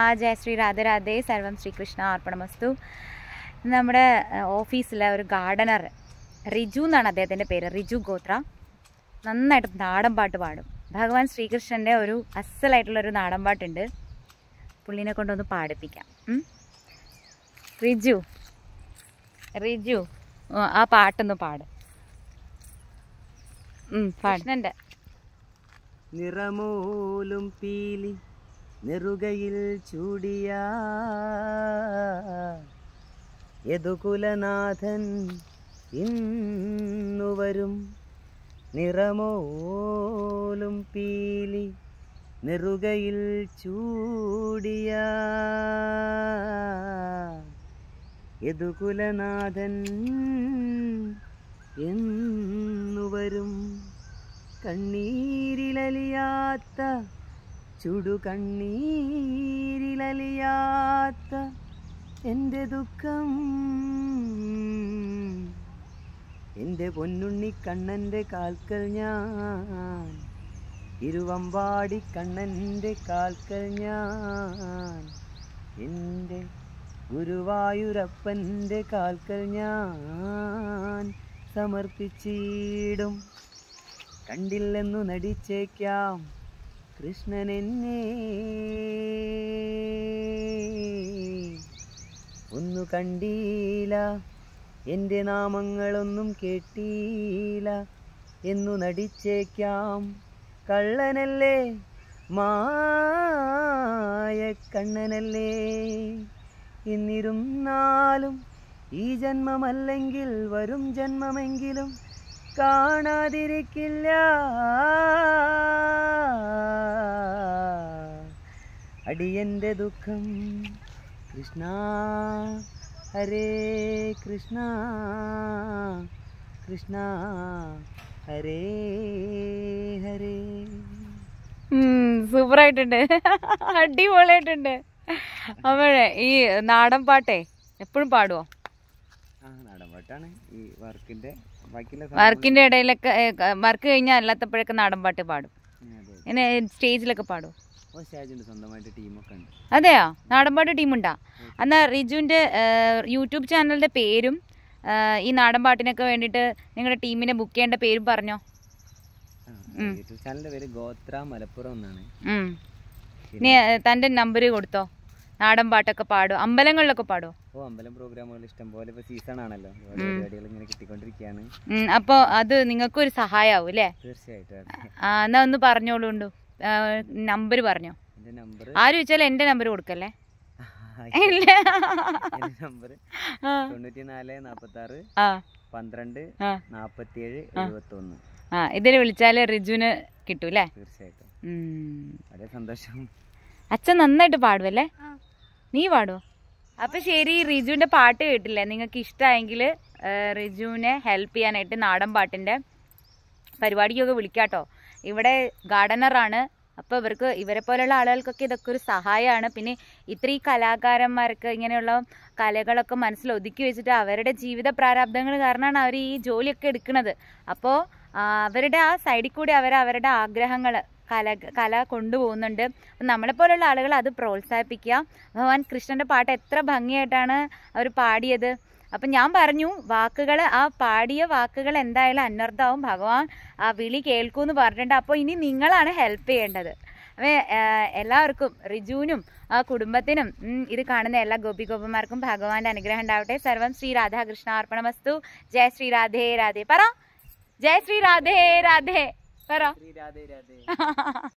ആ ജയ ശ്രീ രാധേ സർവം ശ്രീകൃഷ്ണ അർപ്പണമസ്തു നമ്മുടെ ഓഫീസിലെ ഒരു ഗാർഡനർ റിജു എന്നാണ് അദ്ദേഹത്തിൻ്റെ പേര് റിജു ഗോത്ര നന്നായിട്ട് നാടൻ പാട്ട് പാടും ഭഗവാൻ ശ്രീകൃഷ്ണൻ്റെ ഒരു അസലായിട്ടുള്ളൊരു നാടൻ പാട്ടുണ്ട് പുള്ളിനെ കൊണ്ടൊന്ന് പാടിപ്പിക്കാം റിജു റിജു ആ പാട്ടൊന്ന് പാട് പാടുന്നുണ്ട് നിറമോലും പീലി നെറുകയിൽ ചൂടിയ യദുകുലനാഥൻ ഇന്നു വരും നിറമോലും പീലി നെറുകയിൽ ചൂടിയ യദുകുലനാഥൻ എന്നു വരും കണ്ണീരിലലിയാത്ത ചുടു കണ്ണീരിലലിയാത്ത എൻ്റെ ദുഃഖം എൻ്റെ പൊന്നുണ്ണി കണ്ണൻ്റെ കാൽക്കൽ ഞാൻ ഇരുവമ്പാടി കണ്ണൻ്റെ കാൽക്കൽ ഞാൻ എൻ്റെ ഗുരുവായൂരപ്പൻ്റെ കാൽക്കൽ ഞാൻ സമർപ്പിച്ചിടും കണ്ടില്ലെന്നു നടിച്ചേക്കാം കൃഷ്ണനെന്നെ ഒന്നു കണ്ടീല എൻ്റെ നാമങ്ങളൊന്നും കേട്ടീല എന്നു നടിച്ചേക്കാം കള്ളനല്ലേ കണ്ണനല്ലേ എന്നിരുന്നാലും ഈ ജന്മമല്ലെങ്കിൽ വരും ജന്മമെങ്കിലും കാണാതിരിക്കില്ല അടിയന്റെ ദുഃഖം കൃഷ്ണ ഹരേ കൃഷ്ണ കൃഷ്ണ ഹരേ ഹരേ സൂപ്പറായിട്ടുണ്ട് അടിപൊളിയായിട്ടുണ്ട് അപ്പോഴേ ഈ നാടൻ പാട്ടേ എപ്പോഴും പാടുവോ ആ നാടൻ പാട്ടാണ് ഈ വർക്കിന്റെ വർക്കിന്റെ ഇടയിലൊക്കെ വർക്ക് കഴിഞ്ഞാൽ അല്ലാത്തപ്പോഴൊക്കെ നാടൻപാട്ട് പാടും ഇങ്ങനെ സ്റ്റേജിലൊക്കെ പാടും അതെയോ നാടൻപാട്ട് ടീമുണ്ടാ എന്നാ റിജുവിന്റെ യൂട്യൂബ് ചാനലിന്റെ പേരും ഈ നാടൻപാട്ടിനൊക്കെ വേണ്ടിട്ട് നിങ്ങളുടെ ടീമിനെ ബുക്ക് ചെയ്യേണ്ട പേരും പറഞ്ഞോ ചാനലിന്റെ ഗോത്ര മലപ്പുറം തന്റെ നമ്പർ കൊടുത്തോ നാടൻ പാട്ടൊക്കെ പാടും അമ്പലങ്ങളിലൊക്കെ പാടുമോ ഓ അമ്പലം പ്രോഗ്രാമുകൾ ഇഷ്ടംപോലെ ഇപ്പോൾ സീസൺ ആണല്ലോ പരിപാടികൾ ഇങ്ങനെ കിട്ടിക്കൊണ്ടിരിക്കുകയാണ് അപ്പോൾ അത് നിങ്ങൾക്ക് നിങ്ങൾക്കൊരു സഹായമാവും അല്ലേ തീർച്ചയായിട്ടും എന്നാ ഒന്ന് പറഞ്ഞോളൂ നമ്പർ പറഞ്ഞോ നമ്പർ ആര് ചോദിച്ചാലും എൻ്റെ നമ്പർ കൊടുക്കല്ലേ നമ്പർ തൊണ്ണൂറ്റി നാല് നാൽപ്പത്തി ആറ് പന്ത്രണ്ട് നാൽപ്പത്തി ഏഴ് ആ ഇതിൽ വിളിച്ചാൽ റിജുവിന് കിട്ടും അല്ലേ തീർച്ചയായിട്ടും വളരെ സന്തോഷം അച്ഛൻ നന്നായിട്ട് പാടുമല്ലേ നീ പാടുമോ അപ്പൊ ശരി റിജുവിന്റെ പാട്ട് കേട്ടില്ലേ നിങ്ങൾക്ക് ഇഷ്ടമായെങ്കിൽ റിജുവിനെ ഹെൽപ്പ് ചെയ്യാനായിട്ട് നാടൻ പാട്ടിന്റെ പരിപാടിക്കൊക്കെ വിളിക്കാട്ടോ ഇവിടെ ഗാർഡനറാണ് അപ്പൊ ഇവർക്ക് ഇവരെ പോലെയുള്ള ആളുകൾക്കൊക്കെ ഇതൊക്കെ ഒരു സഹായമാണ് പിന്നെ ഇത്രയും കലാകാരന്മാർക്ക് ഇങ്ങനെയുള്ള കലകളൊക്കെ മനസ്സിൽ ഒതുക്കി വെച്ചിട്ട് അവരുടെ ജീവിത പ്രാരാബ്ദങ്ങൾ കാരണമാണ് അവർ ഈ ജോലിയൊക്കെ എടുക്കുന്നത് അപ്പോൾ അവരുടെ ആ സൈഡിൽ കൂടി അവർ അവരുടെ ആഗ്രഹങ്ങൾ കല കല കൊണ്ടുപോകുന്നുണ്ട് അപ്പം നമ്മളെപ്പോലുള്ള ആളുകൾ അത് പ്രോത്സാഹിപ്പിക്കുക ഭഗവാൻ കൃഷ്ണൻ്റെ പാട്ട് എത്ര ഭംഗിയായിട്ടാണ് അവർ പാടിയത് അപ്പം ഞാൻ പറഞ്ഞു വാക്കുകൾ ആ പാടിയ വാക്കുകൾ എന്തായാലും അന്വർത്ഥമാവും ഭഗവാൻ ആ വിളി കേൾക്കുമെന്ന് പറഞ്ഞിട്ടുണ്ട് അപ്പോൾ ഇനി നിങ്ങളാണ് ഹെൽപ്പ് ചെയ്യേണ്ടത് അപ്പം എല്ലാവർക്കും റിജുവിനും ആ കുടുംബത്തിനും ഇത് കാണുന്ന എല്ലാ ഗോപി ഗോപന്മാർക്കും ഭഗവാന്റെ അനുഗ്രഹം ഉണ്ടാവട്ടെ സർവം ശ്രീ രാധാകൃഷ്ണ അർപ്പണമസ്തു ജയ ശ്രീ രാധേ രാധേ പറ ജയ ശ്രീ രാധേ രാധേ करा